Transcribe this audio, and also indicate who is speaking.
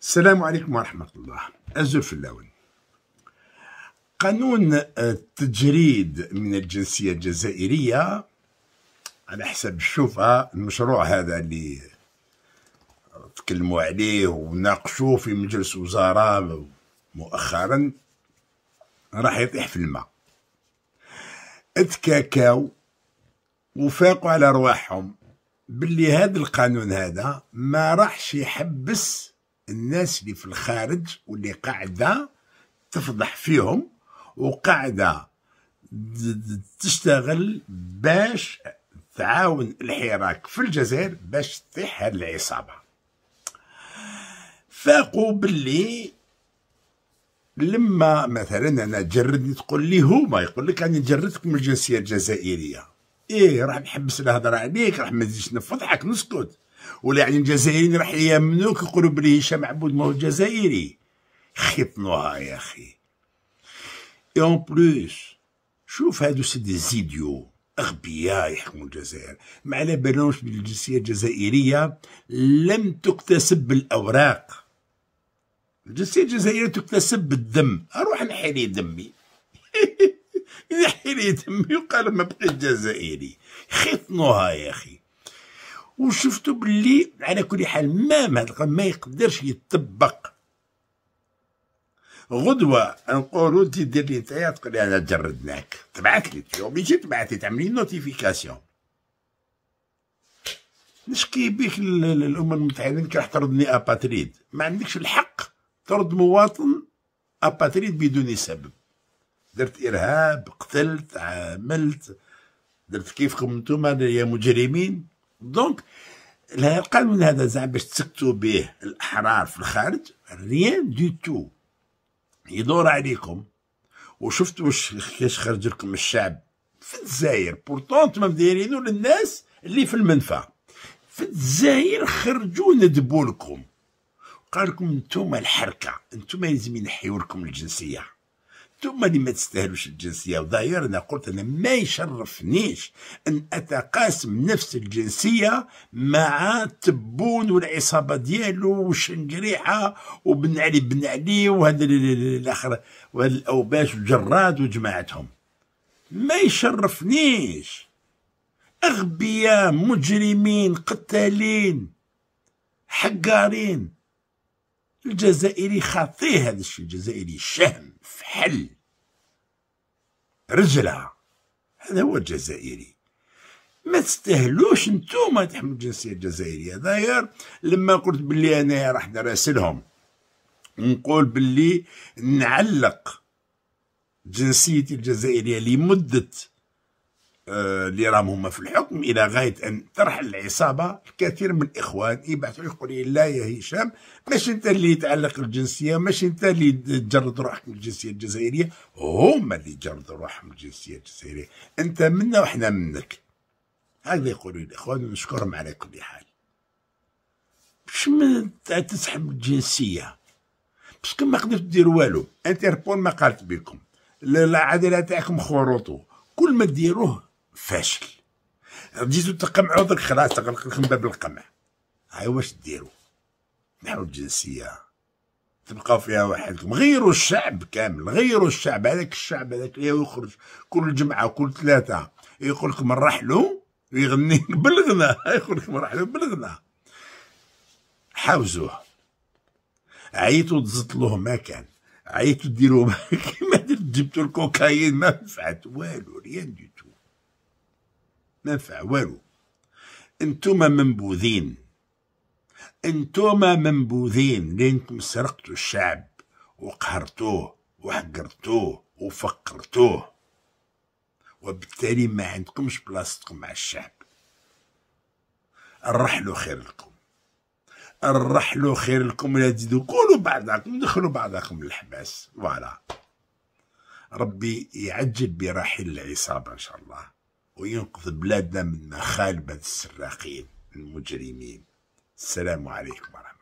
Speaker 1: السلام عليكم ورحمة الله الزلف اللون قانون التجريد من الجنسية الجزائرية على حسب الشوفة المشروع هذا اللي تكلموا عليه وناقشوه في مجلس وزراء مؤخرا راح يطيح في الماء اتكاكاو وفاقوا على رواحهم باللي هذا القانون هذا ما راحش يحبس الناس اللي في الخارج واللي قاعده تفضح فيهم وقاعده تشتغل باش تعاون الحراك في الجزائر باش تطيح هذه العصابه فاقوا باللي لما مثلا انا جردني تقول لي هما يقول لك انا جردتك من الجنسيه الجزائريه ايه راح نحبس الهضره عليك راح ما نزيدش نفضحك نسكت واللاعبين الجزائريين راح يامنوك يقولوا بلي هشام عبود ماهو جزائري خيطنوها يا اخي اي اون بلوس شوف هادو سي دي زيديو اغبياء يحكموا الجزائر ما على بالهمش بالجنسيه الجزائريه لم تكتسب بالاوراق الجنسيه الجزائريه تكتسب بالدم اروح لي دمي لي دمي وقال ما بقيت جزائري خيطنوها يا اخي وشفتوا باللي على كل حال ما ما, ما يقدرش يطبق غدوة نقولوا انت دير لي نتايا تقول لي انا جردناك تبعت لي اوبليجي تبعت لي تعملي نوتيفيكاسيون نشكي بيك الامم المتحده انك راح تردني اباتريد ما عندكش الحق ترد مواطن اباتريد بدون سبب درت ارهاب قتلت عملت درت كيفكم انتم يا مجرمين دونك القانون هذا زعما باش تسكتوا به الاحرار في الخارج ريان دي تو يدور عليكم وشفتوا واش كاش خرج لكم الشعب في الجزائر بورتون ما دايرينو للناس اللي في المنفى في الجزائر خرجوا ندبوا لكم قال لكم انتم الحركه انتم لازم ينحيوا لكم الجنسيه ثم لما ما تستاهلوش الجنسيه وظاهر انا قلت انا ما يشرفنيش ان اتقاسم نفس الجنسيه مع تبون والعصابه ديالو وشنقريحه وبن علي بن علي وهذا الاخر والأوباش الاوباش وجماعتهم ما يشرفنيش اغبياء مجرمين قتالين حقارين الجزائري خاطي هذا الشيء الجزائري شهم فحل رجلها هذا هو الجزائري ما تستاهلوش نتوما تحملوا الجنسيه الجزائريه داير لما قلت باللي انا راح نراسلهم نقول باللي نعلق جنسيتي الجزائريه لمده آه، اللي راهم هما في الحكم الى غايه ان ترحل العصابه الكثير من الاخوان يبعثوا يقول لا يا هشام ماشي انت اللي يتعلق الجنسيه ماشي انت اللي تجرد روحك من الجنسيه الجزائريه هما اللي جردوا روحهم من الجنسيه الجزائريه انت منا وحنا منك هذا يقولوا الاخوان ونشكرهم على كل حال باش من تسحب الجنسيه باش ما قدرت دير والو انتربول ما قالت بكم العداله تاعكم خروطو كل ما ديروه فاشل جيتو تقمعو داك خلاص تغلق لكم باب القمع هاي واش ديرو نحو الجنسيه تبقاو فيها وحدكم غيروا الشعب كامل غيروا الشعب هذاك الشعب هذاك يخرج كل جمعه كل ثلاثه يقول لكم نرحلوا ويغني بالغنى يقول لكم نرحلوا بالغنى حاوزوه عيطوا تزطلوه ما كان عيطوا ديروه كيما جبتوا الكوكايين ما نفعت والو ريان ديتو تو نفع والو انتوما منبوذين انتوما منبوذين لانكم سرقتوا الشعب وقهرتوه وحقرتوه وفقرتوه وبالتالي ما عندكمش بلاصتكم مع الشعب الرحلوا خير لكم الرحلوا خير لكم لا تزيدوا قولوا بعضكم دخلوا بعضكم للحباس فوالا ربي يعجل براحل العصابه ان شاء الله وينقذ بلادنا من مخالبة السراقين المجرمين السلام عليكم ورحمة